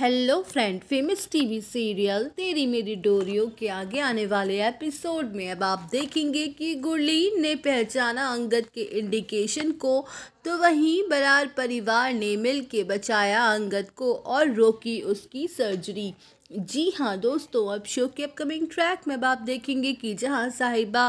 hello friend famous TV serial Teri Meri डोरियो के आगे आने वाले एपिसोड में अब आप देखेंगे कि गुरलीन ने पहचाना अंगद के इंडिकेशन को तो वहीं बरार परिवार ने मिल के बचाया अंगद को और रोकी उसकी सर्जरी जी हाँ दोस्तों अब शो के अपकमिंग ट्रैक में अब आप देखेंगे कि जहाँ साहिबा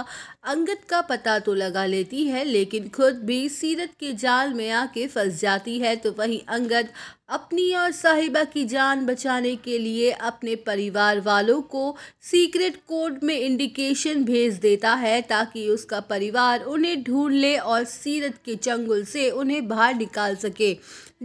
अंगद का पता तो लगा लेती है लेकिन खुद भी सीरत के जाल में आके फंस जाती है तो वहीं अंगद अपनी और साहिबा की जान बचाने के लिए अपने परिवार वालों को सीक्रेट कोड में इंडिकेशन भेज देता है ताकि उसका परिवार उन्हें ढूंढ ले और सीरत के चंगुल से उन्हें बाहर निकाल सके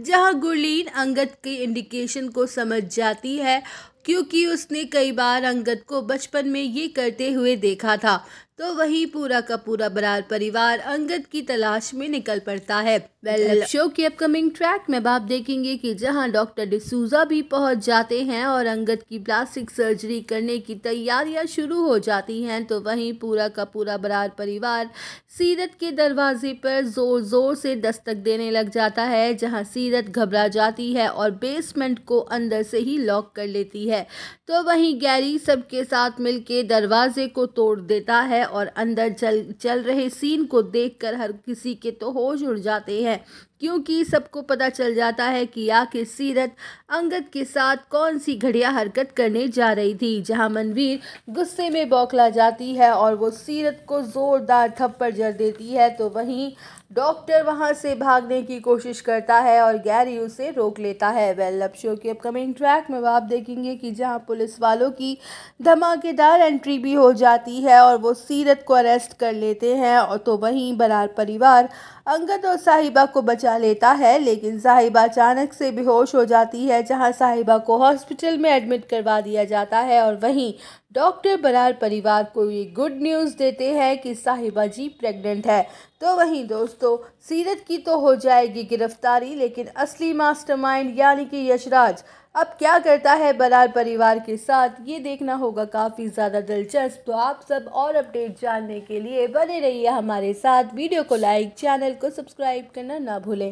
जहां गुरलीन अंगद के इंडिकेशन को समझ जाती है क्योंकि उसने कई बार अंगद को बचपन में ये करते हुए देखा था तो वही पूरा का पूरा बरार परिवार अंगद की तलाश में निकल पड़ता है वेल शो की अपकमिंग ट्रैक में आप देखेंगे कि जहां डॉक्टर डिसूजा भी पहुंच जाते हैं और अंगद की प्लास्टिक सर्जरी करने की तैयारियां शुरू हो जाती हैं तो वहीं पूरा का पूरा बरार परिवार सीरत के दरवाजे पर ज़ोर ज़ोर से दस्तक देने लग जाता है जहाँ सीरत घबरा जाती है और बेसमेंट को अंदर से ही लॉक कर लेती है तो वहीं गैरी सबके साथ मिलके दरवाजे को तोड़ देता है और अंदर चल चल रहे सीन को देखकर हर किसी के तो होश उड़ जाते हैं क्योंकि सबको पता चल जाता है कि आखिर सीरत अंगद के साथ कौन सी घड़िया हरकत करने जा रही थी जहां मनवीर गुस्से में बौखला जाती है और वो सीरत को ज़ोरदार थप्पड़ जड़ देती है तो वहीं डॉक्टर वहां से भागने की कोशिश करता है और गैरी उसे रोक लेता है वेल लव शो के अपकमिंग ट्रैक में आप देखेंगे कि जहाँ पुलिस वालों की धमाकेदार एंट्री भी हो जाती है और वो सीरत को अरेस्ट कर लेते हैं और तो वहीं बरार परिवार अंगद और साहिबा को बचा बचा लेता है लेकिन साहिबा अचानक से बेहोश हो जाती है जहां साहिबा को हॉस्पिटल में एडमिट करवा दिया जाता है और वहीं डॉक्टर बरार परिवार को ये गुड न्यूज़ देते हैं कि साहिबा जी प्रेग्नेंट है तो वहीं दोस्तों सीरत की तो हो जाएगी गिरफ्तारी लेकिन असली मास्टरमाइंड यानी कि यशराज अब क्या करता है बरार परिवार के साथ ये देखना होगा काफ़ी ज़्यादा दिलचस्प तो आप सब और अपडेट जानने के लिए बने रहिए हमारे साथ वीडियो को लाइक चैनल को सब्सक्राइब करना ना भूलें